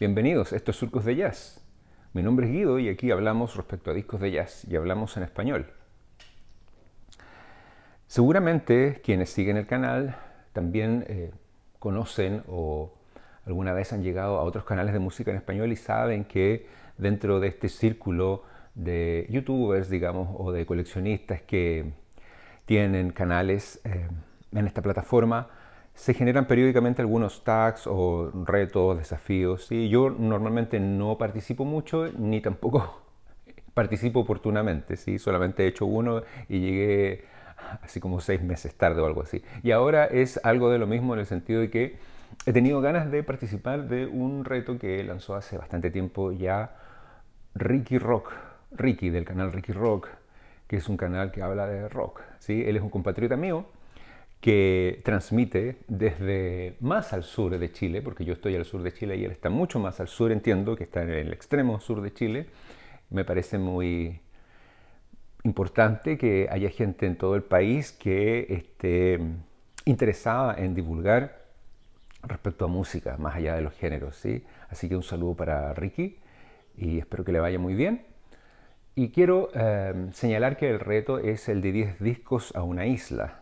Bienvenidos, esto es Surcos de Jazz. Mi nombre es Guido y aquí hablamos respecto a discos de jazz y hablamos en español. Seguramente quienes siguen el canal también eh, conocen o alguna vez han llegado a otros canales de música en español y saben que dentro de este círculo de youtubers, digamos, o de coleccionistas que tienen canales eh, en esta plataforma, se generan periódicamente algunos tags o retos, desafíos, y yo normalmente no participo mucho ni tampoco participo oportunamente, ¿sí? solamente he hecho uno y llegué así como seis meses tarde o algo así. Y ahora es algo de lo mismo en el sentido de que he tenido ganas de participar de un reto que lanzó hace bastante tiempo ya Ricky Rock, Ricky del canal Ricky Rock, que es un canal que habla de rock. ¿sí? Él es un compatriota mío que transmite desde más al sur de Chile, porque yo estoy al sur de Chile y él está mucho más al sur, entiendo que está en el extremo sur de Chile. Me parece muy importante que haya gente en todo el país que esté interesada en divulgar respecto a música, más allá de los géneros. Así que un saludo para Ricky y espero que le vaya muy bien. Y quiero eh, señalar que el reto es el de 10 discos a una isla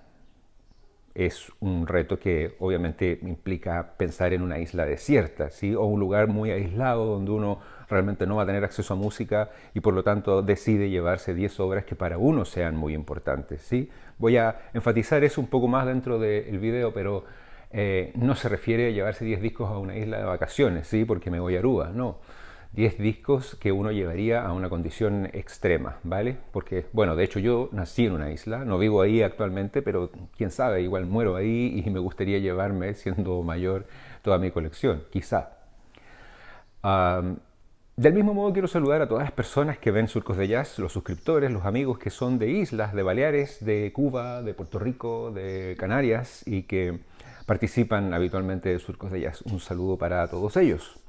es un reto que obviamente implica pensar en una isla desierta, ¿sí? o un lugar muy aislado donde uno realmente no va a tener acceso a música y por lo tanto decide llevarse 10 obras que para uno sean muy importantes. ¿sí? Voy a enfatizar eso un poco más dentro del video, pero eh, no se refiere a llevarse 10 discos a una isla de vacaciones, ¿sí? porque me voy a Aruba, no 10 discos que uno llevaría a una condición extrema, ¿vale? Porque, bueno, de hecho yo nací en una isla, no vivo ahí actualmente, pero quién sabe, igual muero ahí y me gustaría llevarme, siendo mayor, toda mi colección, quizá. del mismo modo quiero saludar a todas las personas que ven Surcos de Jazz, los suscriptores, los amigos que son de islas, de Baleares, de Cuba, de Puerto Rico, de Canarias y que participan habitualmente de Surcos de Jazz. Un saludo para todos ellos.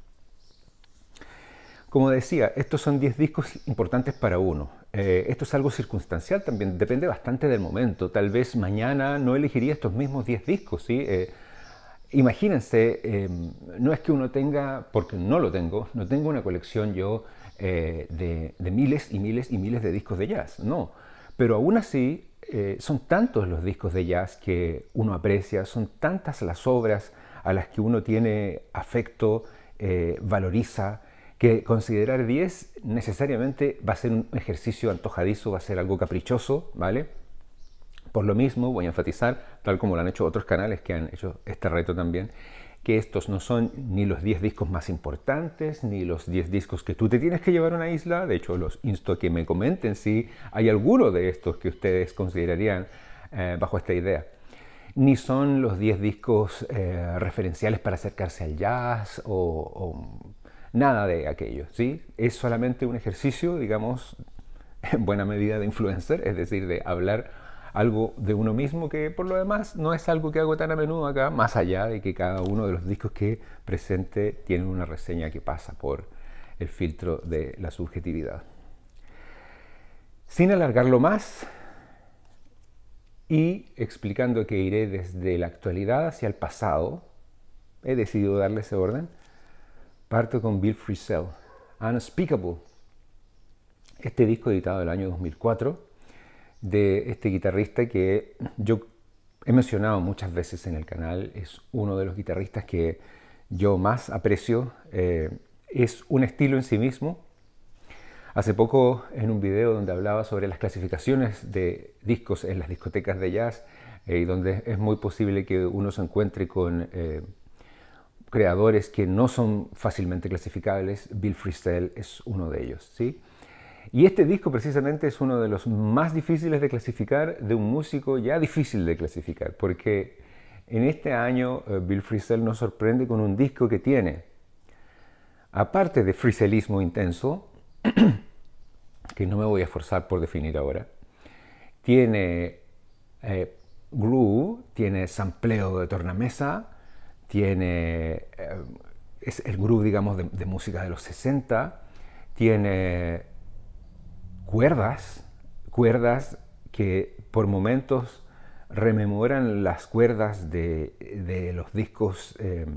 Como decía, estos son 10 discos importantes para uno. Eh, esto es algo circunstancial también, depende bastante del momento. Tal vez mañana no elegiría estos mismos 10 discos. ¿sí? Eh, imagínense, em, no es que uno tenga, porque no lo tengo, no tengo una colección yo eh, de, de, miles y miles y miles de discos de jazz, no. Pero aún así, son tantos los discos de jazz que uno aprecia, son tantas las obras a las que uno tiene afecto, valoriza, que considerar 10 necesariamente va a ser un ejercicio antojadizo, va a ser algo caprichoso, ¿vale? Por lo mismo, voy a enfatizar, tal como lo han hecho otros canales que han hecho este reto también, que estos no son ni los 10 discos más importantes, ni los 10 discos que tú te tienes que llevar a una isla. De hecho, los insto a que me comenten si hay alguno de estos que ustedes considerarían eh, bajo esta idea. Ni son los 10 discos eh, referenciales para acercarse al jazz o nada de aquello, ¿sí? Es solamente un ejercicio, digamos, en buena medida de influencer, es decir, de hablar algo de uno mismo que por lo demás no es algo que hago tan a menudo acá, más allá de que cada uno de los discos que presente tiene una reseña que pasa por el filtro de la subjetividad. Sin alargarlo más y explicando que iré desde la actualidad hacia el pasado, he decidido darle ese orden, Parto con Bill Frisell, Unspeakable. Este disco editado el año 2004 de este guitarrista que yo he mencionado muchas veces en el canal, es uno de los guitarristas que yo más aprecio. Eh, es un estilo en sí mismo. Hace poco en un video donde hablaba sobre las clasificaciones de discos en las discotecas de jazz, eh, y donde es muy posible que uno se encuentre con eh, creadores que no son fácilmente clasificables, Bill Frisell es uno de ellos. ¿sí? Y este disco precisamente es uno de los más difíciles de clasificar de un músico ya difícil de clasificar, porque en este año eh, Bill Frisell nos sorprende con un disco que tiene, aparte de frisellismo intenso, que no me voy a esforzar por definir ahora, tiene eh, groove, tiene sampleo de tornamesa, tiene, eh, es el grupo digamos, de, música de los 60, tiene cuerdas, cuerdas que por momentos rememoran las cuerdas de, los discos em,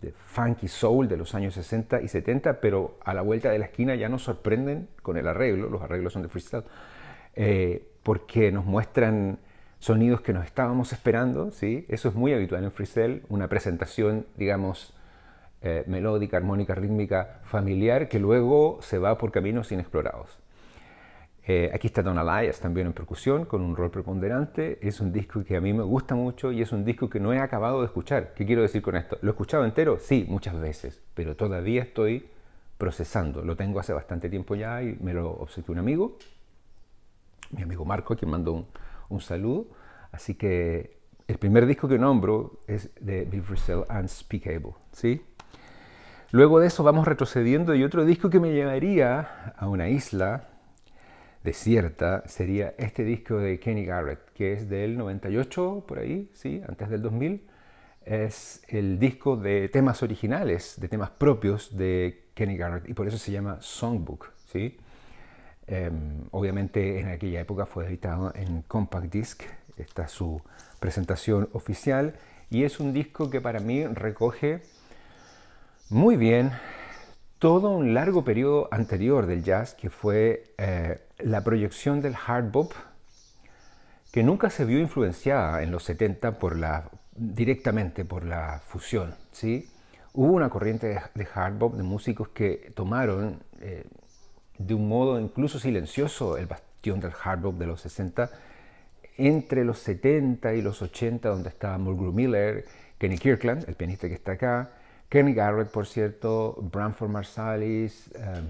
de funky soul de los años 60 y 70, pero a la vuelta de la esquina ya nos sorprenden con el arreglo, los arreglos son de freestyle, eh, porque nos muestran sonidos que nos estábamos esperando, ¿sí? Eso es muy habitual en Frisell, una presentación, digamos, eh, melódica, armónica, rítmica, familiar, que luego se va por caminos inexplorados. Eh, aquí está Don Elias también en percusión, con un rol preponderante. Es un disco que a mí me gusta mucho y es un disco que no he acabado de escuchar. ¿Qué quiero decir con esto? ¿Lo he escuchado entero? Sí, muchas veces, pero todavía estoy procesando. Lo tengo hace bastante tiempo ya y me lo obsequió un amigo, mi amigo Marco, quien mandó un un saludo. Así que el primer disco que nombro es de Bill Frisell, Unspeakable. ¿sí? Luego de eso vamos retrocediendo y otro disco que me llevaría a una isla desierta sería este disco de Kenny Garrett, que es del 98, por ahí, ¿sí? antes del 2000. Es el disco de temas originales, de temas propios de Kenny Garrett, y por eso se llama Songbook. ¿sí? Em, obviamente en aquella época fue editado en Compact Disc, esta su presentación oficial y es un disco que para mí recoge muy bien todo un largo periodo anterior del jazz que fue eh, la proyección del hard bop que nunca se vio influenciada en los 70 directamente por la fusión. ¿sí? Hubo una corriente de, hard bop de músicos que tomaron eh, de un modo incluso silencioso el bastión del hard rock de los 60, entre los 70 y los 80, donde estaba Mulgrew Miller, Kenny Kirkland, el pianista que está acá, Kenny Garrett, por cierto, Branford Marsalis, em,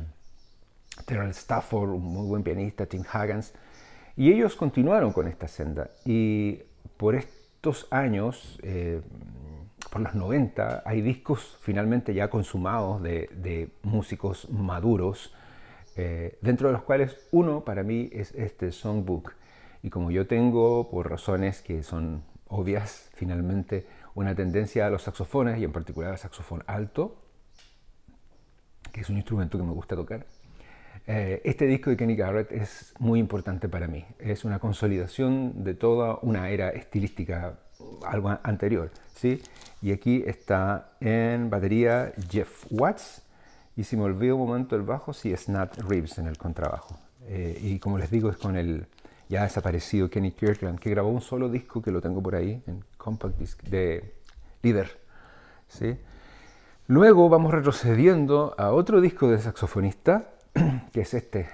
Terrell Stafford, un muy buen pianista, Tim Huggins, y ellos continuaron con esta senda. Y por estos años, eh, por los 90, hay discos finalmente ya consumados de músicos maduros eh, dentro de los cuales uno para mí es este songbook. Y como yo tengo, por razones que son obvias, finalmente una tendencia a los saxofones y en particular al saxofón alto, que es un instrumento que me gusta tocar, eh, este disco de Kenny Garrett es muy importante para mí. Es una consolidación de toda una era estilística, algo anterior. ¿sí? Y aquí está en batería Jeff Watts, y si me olvido un momento el bajo, si es Nat Reeves en el contrabajo. Eh, y como les digo, es con el ya desaparecido Kenny Kirkland, que grabó un solo disco que lo tengo por ahí, en Compact Disc, de Líder. ¿sí? Luego vamos retrocediendo a otro disco de saxofonista, que es este,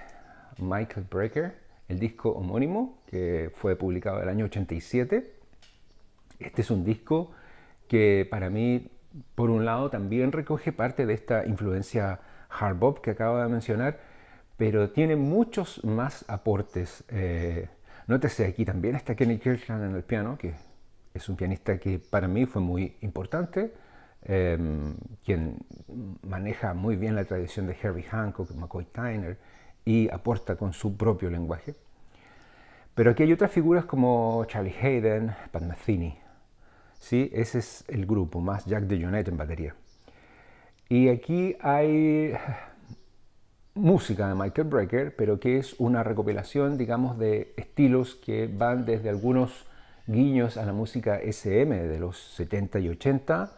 Michael Brecker, el disco homónimo, que fue publicado en el año 87. Este es un disco que para mí por un lado también recoge parte de esta influencia hard bop que acabo de mencionar, pero tiene muchos más aportes. Eh, nótese aquí también está Kenny Kirchner en el piano, que es un pianista que para mí fue muy importante, em, quien maneja muy bien la tradición de Harry Hancock, McCoy Tyner, y aporta con su propio lenguaje. Pero aquí hay otras figuras como Charlie Hayden, Pat Metheny, ¿sí? Ese es el grupo, más Jack de en batería. Y aquí hay música de Michael Brecker, pero que es una recopilación, digamos, de estilos que van desde algunos guiños a la música SM de los 70 y 80,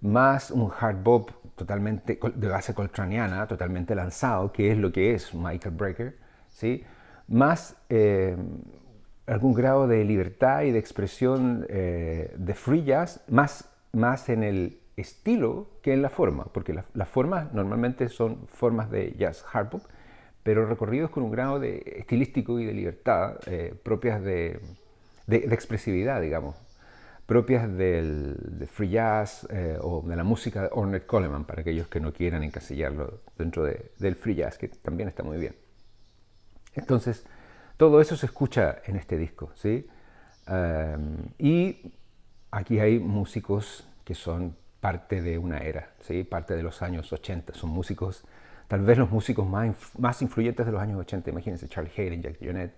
más un hard bop totalmente de base coltraneana, totalmente lanzado, que es lo que es Michael Brecker, ¿sí? más eh, algún grado de libertad y de expresión eh, de free jazz, más, más en el estilo que en la forma, porque las formas normalmente son formas de jazz hard pero recorridos con un grado de estilístico y de libertad eh, propias de, de, expresividad, digamos, propias del de free jazz eh, o de la música de Ornette Coleman, para aquellos que no quieran encasillarlo dentro del free jazz, que también está muy bien. Entonces, todo eso se escucha en este disco, ¿sí? Em, y aquí hay músicos que son parte de una era, ¿sí? parte de los años 80. Son músicos, tal vez los músicos más, más influyentes de los años 80. Imagínense Charlie Hayden, Jack Jonet,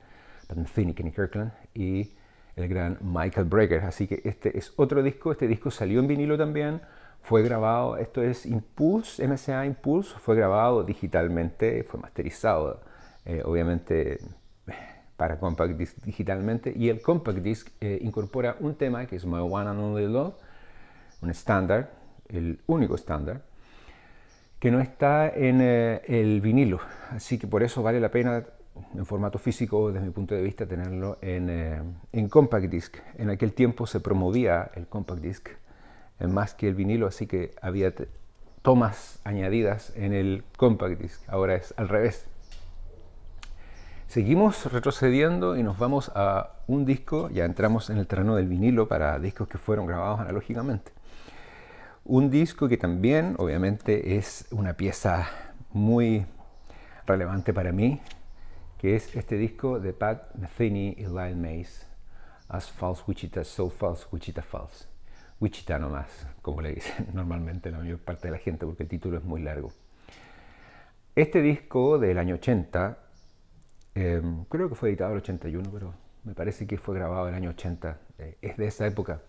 Pat Kenny Kirkland y el gran Michael Brecker. Así que este es otro disco. Este disco salió en vinilo también. Fue grabado, esto es Impulse, MSA Impulse, fue grabado digitalmente, fue masterizado, eh, obviamente para compact disc digitalmente y el compact disc eh, incorpora un tema que es My One and Only Love, un estándar, el único estándar, que no está en eh, el vinilo, así que por eso vale la pena en formato físico, desde mi punto de vista, tenerlo en, eh, en compact disc. En aquel tiempo se promovía el compact disc más que el vinilo, así que había tomas añadidas en el compact disc, ahora es al revés. Seguimos retrocediendo y nos vamos a un disco, ya entramos en el terreno del vinilo para discos que fueron grabados analógicamente. Un disco que también obviamente es una pieza muy relevante para mí, que es este disco de Pat Metheny y Lyle Mays, As False Wichita, So False, Wichita False. Wichita nomás, como le dicen normalmente la mayor parte de la gente porque el título es muy largo. Este disco del año 80 Em, creo que fue editado en el 81, pero me parece que fue grabado en el año 80. Eh, es de esa época.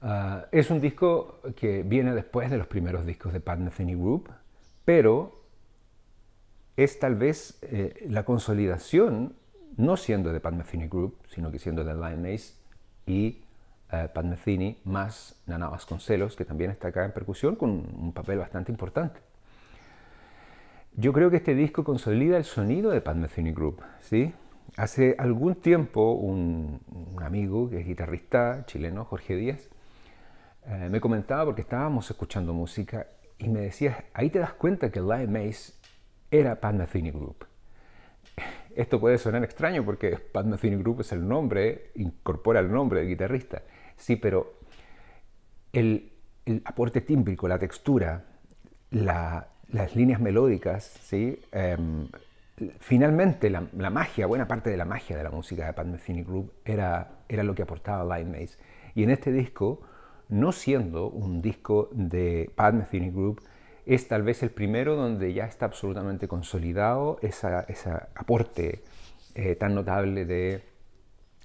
Ah, es un disco que viene después de los primeros discos de Pat Group, pero es tal vez eh, la consolidación, no siendo de Pat Group, sino que siendo de Lion Mace y uh, Pat más Nana Vasconcelos, que también está acá en percusión con un papel bastante importante. Yo creo que este disco consolida el sonido de Pat Metheny Group, ¿sí? Hace algún tiempo un, amigo que es guitarrista chileno, Jorge Díaz, eh, me comentaba porque estábamos escuchando música y me decía, ahí te das cuenta que Live Mace era Pat Metheny Group. Esto puede sonar extraño porque Pat Metheny Group es el nombre, incorpora el nombre del guitarrista. Sí, pero el, el aporte tímbrico, la textura, la, las líneas melódicas, ¿sí? Em, finalmente la, magia, buena parte de la magia de la música de Pat Metheny Group era, lo que aportaba Live Maze. Y en este disco, no siendo un disco de Pat Metheny Group, es tal vez el primero donde ya está absolutamente consolidado ese aporte eh, tan notable de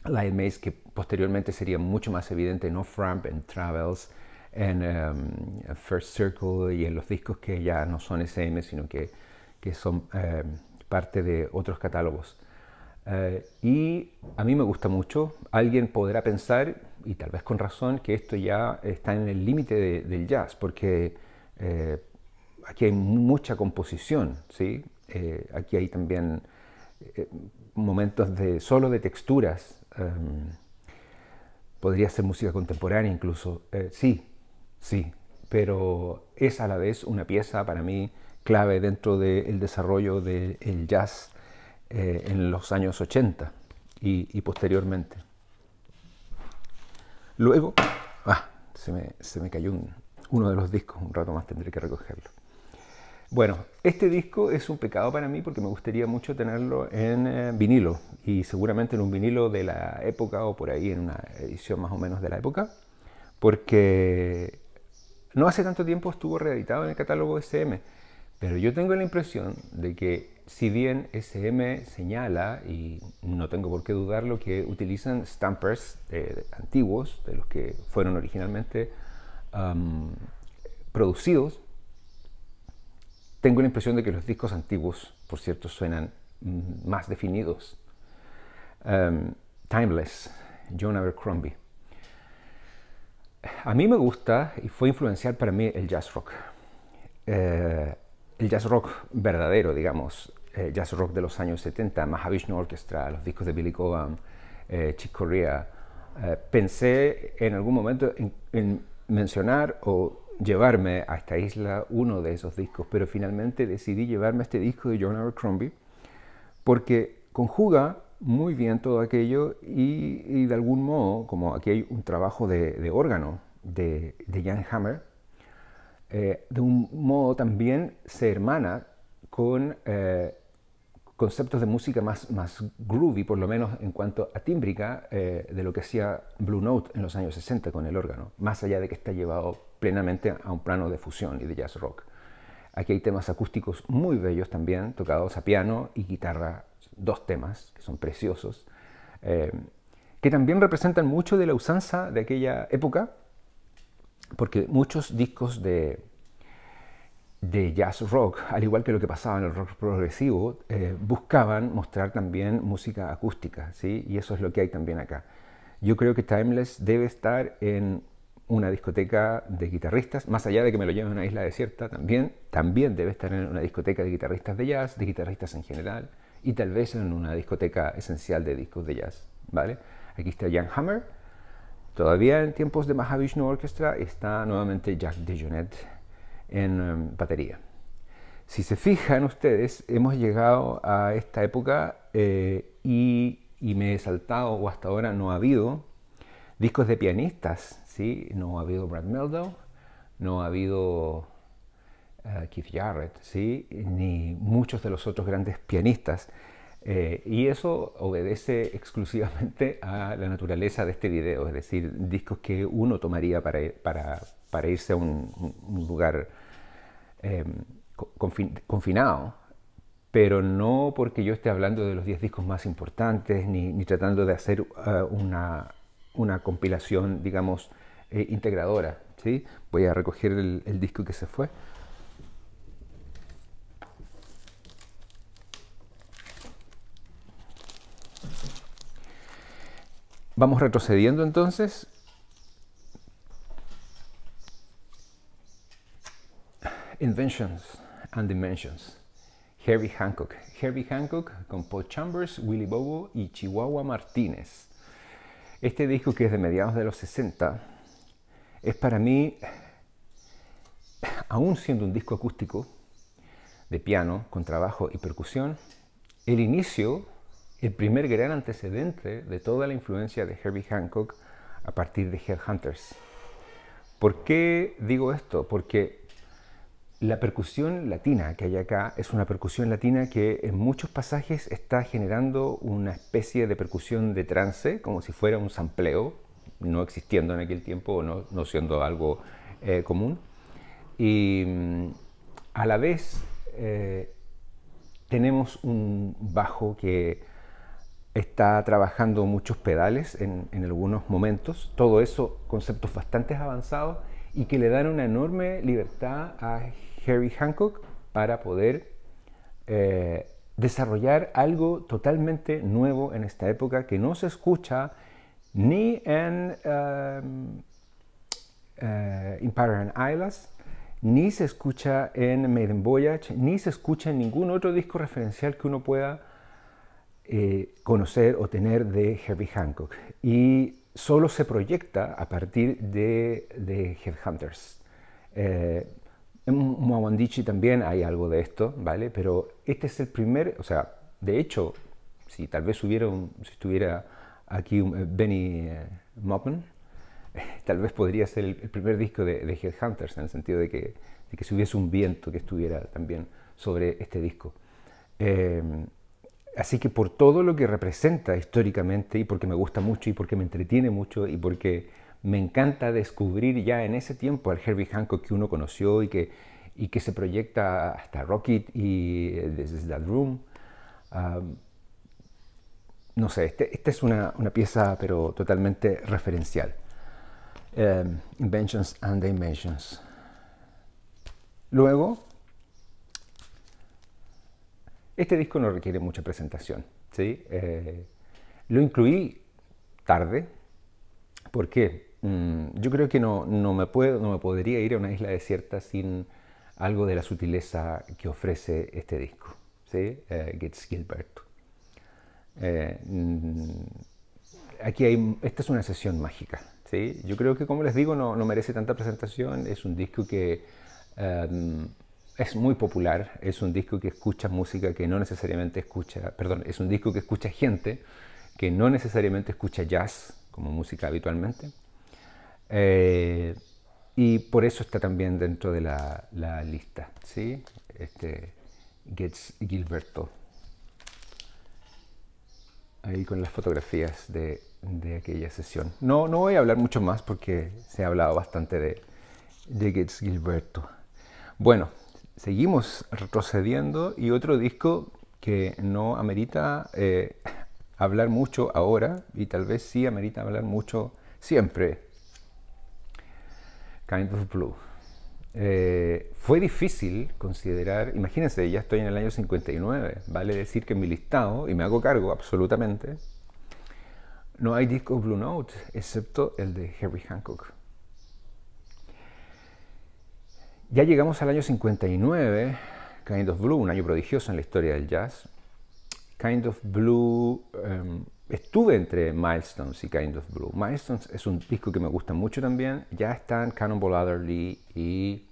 Live Maze que posteriormente sería mucho más evidente en Off-Ramp, en Travels, en em, First Circle y en los discos que ya no son SM, sino que, son em, parte de otros catálogos. Eh, y a mí me gusta mucho. Alguien podrá pensar, y tal vez con razón, que esto ya está en el límite del jazz, porque eh, aquí hay mucha composición, ¿sí? Eh, aquí hay también momentos de solo de texturas. Em, podría ser música contemporánea incluso. sí, sí, pero es a la vez una pieza para mí clave dentro del desarrollo del jazz eh, en los años 80 y, posteriormente. Luego, ah, se me, cayó uno de los discos, un rato más tendré que recogerlo. Bueno, este disco es un pecado para mí porque me gustaría mucho tenerlo en eh, vinilo y seguramente en un vinilo de la época o por ahí en una edición más o menos de la época, porque no hace tanto tiempo estuvo reeditado en el catálogo SM, pero yo tengo la impresión de que si bien SM señala, y no tengo por qué dudarlo, que utilizan stampers eh, antiguos, de los que fueron originalmente producidos, tengo la impresión de que los discos antiguos, por cierto, suenan más definidos. Timeless, John Abercrombie a mí me gusta y fue influenciar para mí el jazz rock. Eh, el jazz rock verdadero, digamos, el eh, jazz rock de los años 70, Mahavishnu Orchestra, los discos de Billy Cobham, eh, Chick Corea. Eh, pensé en algún momento en, mencionar o llevarme a esta isla uno de esos discos, pero finalmente decidí llevarme este disco de John Abercrombie porque conjuga muy bien todo aquello y, de algún modo, como aquí hay un trabajo de, órgano de, Jan Hammer, eh, de un modo también se hermana con eh, conceptos de música más, más groovy, por lo menos en cuanto a tímbrica, eh, de lo que hacía Blue Note en los años 60 con el órgano, más allá de que está llevado plenamente a un plano de fusión y de jazz rock. Aquí hay temas acústicos muy bellos también, tocados a piano y guitarra dos temas que son preciosos, eh, que también representan mucho de la usanza de aquella época, porque muchos discos de, de jazz rock, al igual que lo que pasaba en el rock progresivo, eh, buscaban mostrar también música acústica, ¿sí? y eso es lo que hay también acá. Yo creo que Timeless debe estar en una discoteca de guitarristas, más allá de que me lo lleven a una isla desierta, también, también debe estar en una discoteca de guitarristas de jazz, de guitarristas en general y tal vez en una discoteca esencial de discos de jazz. ¿vale? Aquí está Jan Hammer, todavía en tiempos de Mahavishnu Orchestra, está nuevamente Jack DeJohnette en em, batería. Si se fijan ustedes, hemos llegado a esta época eh, y, me he saltado, o hasta ahora no ha habido, discos de pianistas, ¿sí? No ha habido Brad Meldow, no ha habido eh, Keith Jarrett, ¿sí? ni muchos de los otros grandes pianistas. Eh, y eso obedece exclusivamente a la naturaleza de este video, es decir, discos que uno tomaría para, irse a un, lugar em, confinado, pero no porque yo esté hablando de los 10 discos más importantes ni, tratando de hacer eh, una, compilación, digamos, integradora. ¿sí? Voy a recoger el disco que se fue. Vamos retrocediendo entonces. Inventions and Dimensions. Herbie Hancock. Herbie Hancock con Paul Chambers, Willy Bobo y Chihuahua Martínez. Este disco que es de mediados de los 60 es para mí, aún siendo un disco acústico de piano con trabajo y percusión, el inicio el primer gran antecedente de toda la influencia de Herbie Hancock a partir de Headhunters. ¿Por qué digo esto? Porque la percusión latina que hay acá es una percusión latina que en muchos pasajes está generando una especie de percusión de trance, como si fuera un sampleo, no existiendo en aquel tiempo o no, siendo algo eh, común. Y mm, a la vez eh, tenemos un bajo que está trabajando muchos pedales en, algunos momentos, todo eso conceptos bastante avanzados y que le dan una enorme libertad a Harry Hancock para poder eh, desarrollar algo totalmente nuevo en esta época que no se escucha ni en um, eh, and Islas, ni se escucha en Maiden Voyage, ni se escucha en ningún otro disco referencial que uno pueda eh, conocer o tener de Herbie Hancock. Y solo se proyecta a partir de, de Headhunters. Eh, en Muawandichi también hay algo de esto, ¿vale? Pero este es el primer, o sea, de hecho, si tal vez hubiera un, si estuviera aquí eh, Benny eh, tal vez podría ser el, primer disco de, Headhunters, en el sentido de que, de que si hubiese un viento que estuviera también sobre este disco. Así que por todo lo que representa históricamente y porque me gusta mucho y porque me entretiene mucho y porque me encanta descubrir ya en ese tiempo al Herbie Hancock que uno conoció y que, y que se proyecta hasta Rocket y This eh, That Room. no sé, este, esta es una, pieza pero totalmente referencial. Em, inventions and Inventions. Luego, este disco no requiere mucha presentación. ¿sí? Eh, lo incluí tarde. porque mm, yo creo que no, no, me puedo, no me podría ir a una isla desierta sin algo de la sutileza que ofrece este disco, ¿sí? Eh, eh mm, aquí hay, esta es una sesión mágica. ¿sí? Yo creo que, como les digo, no, no merece tanta presentación. Es un disco que em, es muy popular, es un disco que escucha música que no necesariamente escucha, perdón, es un disco que escucha gente que no necesariamente escucha jazz como música habitualmente. Eh, y por eso está también dentro de la, lista, ¿sí? Este, Gets Gilberto. Ahí con las fotografías de, aquella sesión. No, no voy a hablar mucho más porque se ha hablado bastante de, de Gets Gilberto. Bueno, seguimos retrocediendo y otro disco que no amerita eh, hablar mucho ahora y tal vez sí amerita hablar mucho siempre. Kind of Blue. Eh, fue difícil considerar, imagínense, ya estoy en el año 59, vale decir que en mi listado, y me hago cargo absolutamente, no hay disco Blue Note, excepto el de Harry Hancock. Ya llegamos al año 59, Kind of Blue, un año prodigioso en la historia del jazz. Kind of Blue, em, estuve entre Milestones y Kind of Blue. Milestones es un disco que me gusta mucho también. Ya están Cannonball Adderley y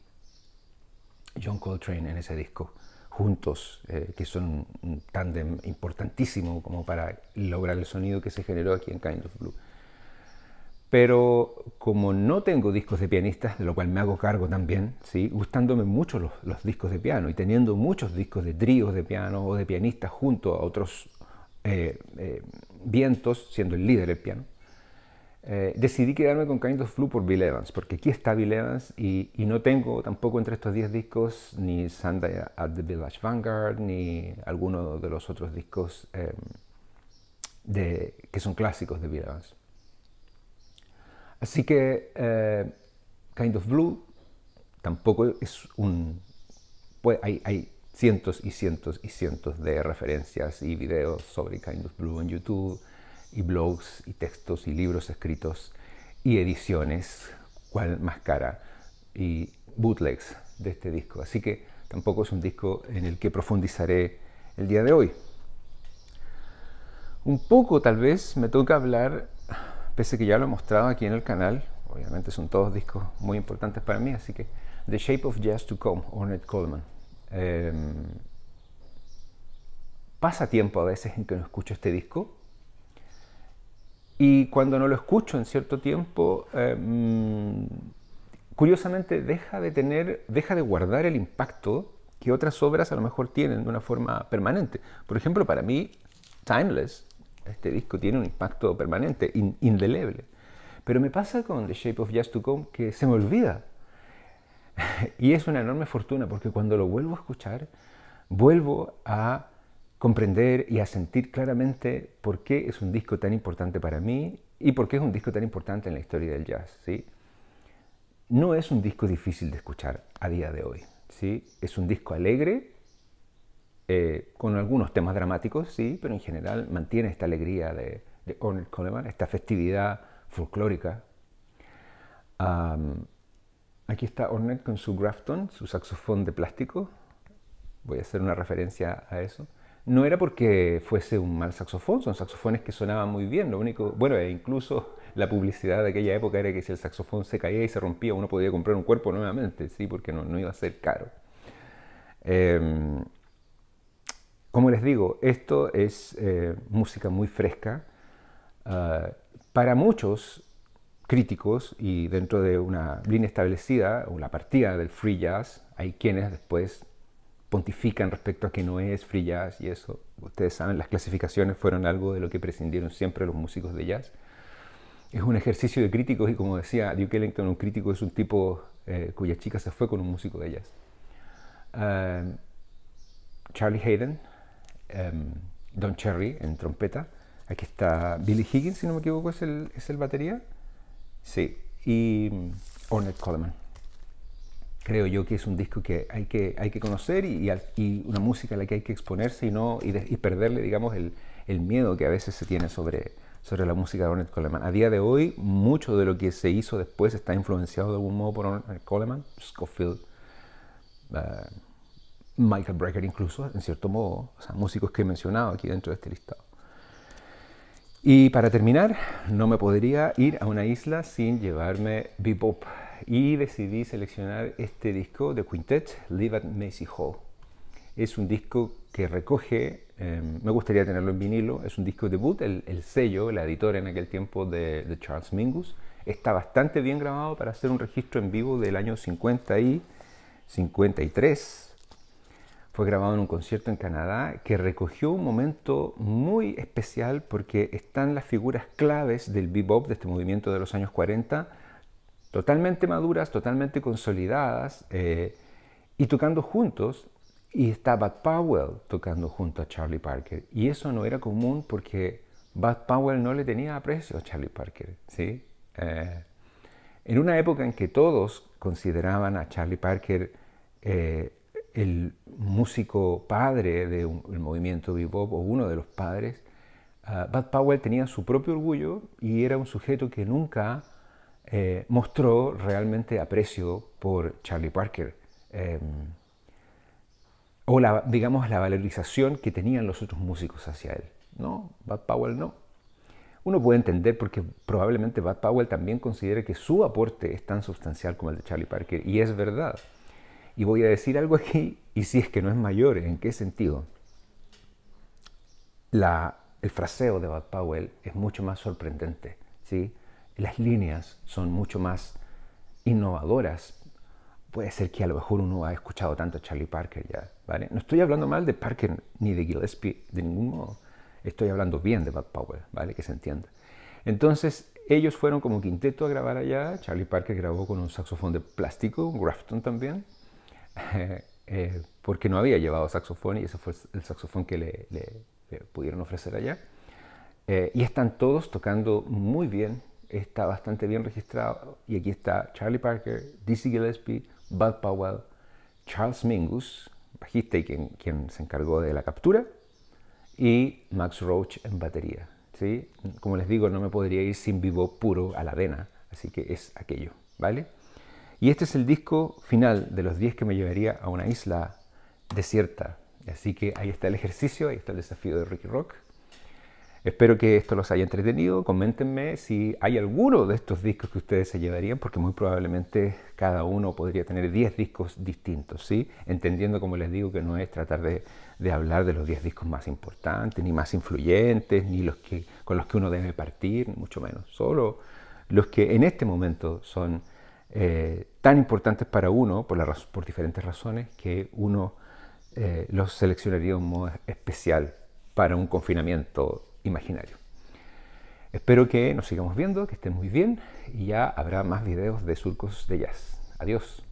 John Coltrane en ese disco juntos, eh, que son un tándem importantísimo como para lograr el sonido que se generó aquí en Kind of Blue pero como no tengo discos de pianistas, de lo cual me hago cargo también, ¿sí? gustándome mucho los, discos de piano y teniendo muchos discos de tríos de piano o de pianistas junto a otros eh, eh, vientos, siendo el líder del piano, eh, decidí quedarme con Kind of por Bill Evans, porque aquí está Bill Evans y, no tengo tampoco entre estos 10 discos ni Sunday at the Village Vanguard, ni alguno de los otros discos que son clásicos de Bill Evans. Así que eh, Kind of Blue tampoco es un... Pues hay, hay, cientos y cientos y cientos de referencias y videos sobre Kind of Blue en YouTube, y blogs, y textos, y libros escritos, y ediciones, cual más cara, y bootlegs de este disco. Así que tampoco es un disco en el que profundizaré el día de hoy. Un poco tal vez me toca hablar pese que ya lo he mostrado aquí en el canal, obviamente son todos discos muy importantes para mí, así que The Shape of Jazz to Come, Ornette Coleman. Em, pasa tiempo a veces en que no escucho este disco y cuando no lo escucho en cierto tiempo, em, curiosamente deja de tener, deja de guardar el impacto que otras obras a lo mejor tienen de una forma permanente. Por ejemplo, para mí, Timeless este disco tiene un impacto permanente, indeleble. Pero me pasa con The Shape of Jazz to Come que se me olvida. y es una enorme fortuna porque cuando lo vuelvo a escuchar, vuelvo a comprender y a sentir claramente por qué es un disco tan importante para mí y por qué es un disco tan importante en la historia del jazz. ¿sí? No es un disco difícil de escuchar a día de hoy. ¿sí? Es un disco alegre, eh, con algunos temas dramáticos, sí, pero en general mantiene esta alegría de, de Ornette Coleman, esta festividad folclórica. aquí está Ornette con su Grafton, su saxofón de plástico. Voy a hacer una referencia a eso. No era porque fuese un mal saxofón, son saxofones que sonaban muy bien, lo único, bueno, e incluso la publicidad de aquella época era que si el saxofón se caía y se rompía, uno podía comprar un cuerpo nuevamente, sí, porque no, no iba a ser caro. Eh, como les digo, esto es eh, música muy fresca. Ah, para muchos críticos y dentro de una línea establecida, o la partida del free jazz, hay quienes después pontifican respecto a que no es free jazz y eso. Ustedes saben, las clasificaciones fueron algo de lo que prescindieron siempre los músicos de jazz. Es un ejercicio de críticos y como decía Duke Ellington, un crítico es un tipo eh, cuya chica se fue con un músico de jazz. Ah, Charlie Hayden, Em, Don Cherry en trompeta. Aquí está Billy Higgins, si no me equivoco, es el, batería. Sí, y mm, Ornette Coleman. Creo yo que es un disco que hay que, hay que conocer y, una música a la que hay que exponerse y, no, y, perderle, digamos, el, miedo que a veces se tiene sobre, sobre la música de Ornette Coleman. A día de hoy, mucho de lo que se hizo después está influenciado de algún modo por Ornette Coleman, Scofield. Ah, Michael Brecker incluso, en cierto modo, o sea, músicos que he mencionado aquí dentro de este listado. Y para terminar, no me podría ir a una isla sin llevarme bebop y decidí seleccionar este disco de Quintet, Live at Macy Hall. Es un disco que recoge, em, me gustaría tenerlo en vinilo, es un disco debut, el, el sello, la editora en aquel tiempo de, de, Charles Mingus. Está bastante bien grabado para hacer un registro en vivo del año 50 y 53, fue grabado en un concierto en Canadá que recogió un momento muy especial porque están las figuras claves del bebop, de este movimiento de los años 40, totalmente maduras, totalmente consolidadas eh, y tocando juntos. Y está Bud Powell tocando junto a Charlie Parker. Y eso no era común porque Bud Powell no le tenía aprecio a Charlie Parker. ¿sí? Eh, en una época en que todos consideraban a Charlie Parker eh, el músico padre del de movimiento bebop o uno de los padres, Bad ah, Bud Powell tenía su propio orgullo y era un sujeto que nunca eh, mostró realmente aprecio por Charlie Parker. Em, o la, digamos la valorización que tenían los otros músicos hacia él. No, Bud Powell no. Uno puede entender porque probablemente Bud Powell también considera que su aporte es tan sustancial como el de Charlie Parker, y es verdad. Y voy a decir algo aquí, y si es que no es mayor, ¿en qué sentido? el fraseo de Bud Powell es mucho más sorprendente, ¿sí? Las líneas son mucho más innovadoras. Puede ser que a lo mejor uno ha escuchado tanto a Charlie Parker ya, ¿vale? No estoy hablando mal de Parker ni de Gillespie de ningún modo. Estoy hablando bien de bad Powell, ¿vale? Que se entienda. Entonces, ellos fueron como quinteto a grabar allá. Charlie Parker grabó con un saxofón de plástico, Grafton también. Eh, porque no había llevado saxofón y ese fue el saxofón que le, pudieron ofrecer allá. Eh, y están todos tocando muy bien, está bastante bien registrado. Y aquí está Charlie Parker, Dizzy Gillespie, Bud Powell, Charles Mingus, bajista y quien, se encargó de la captura, y Max Roach en batería. ¿sí? Como les digo, no me podría ir sin vivo puro a la arena, así que es aquello, ¿vale? Y este es el disco final de los 10 que me llevaría a una isla desierta. Así que ahí está el ejercicio, ahí está el desafío de Ricky Rock. Espero que esto los haya entretenido. Coméntenme si hay alguno de estos discos que ustedes se llevarían, porque muy probablemente cada uno podría tener 10 discos distintos, ¿sí? Entendiendo, como les digo, que no es tratar de, hablar de los 10 discos más importantes, ni más influyentes, ni los que, con los que uno debe partir, mucho menos. Solo los que en este momento son eh, tan importantes para uno, por, diferentes razones, que uno eh, los seleccionaría de un modo especial para un confinamiento imaginario. Espero que nos sigamos viendo, que estén muy bien y ya habrá más videos de surcos de jazz. Adiós.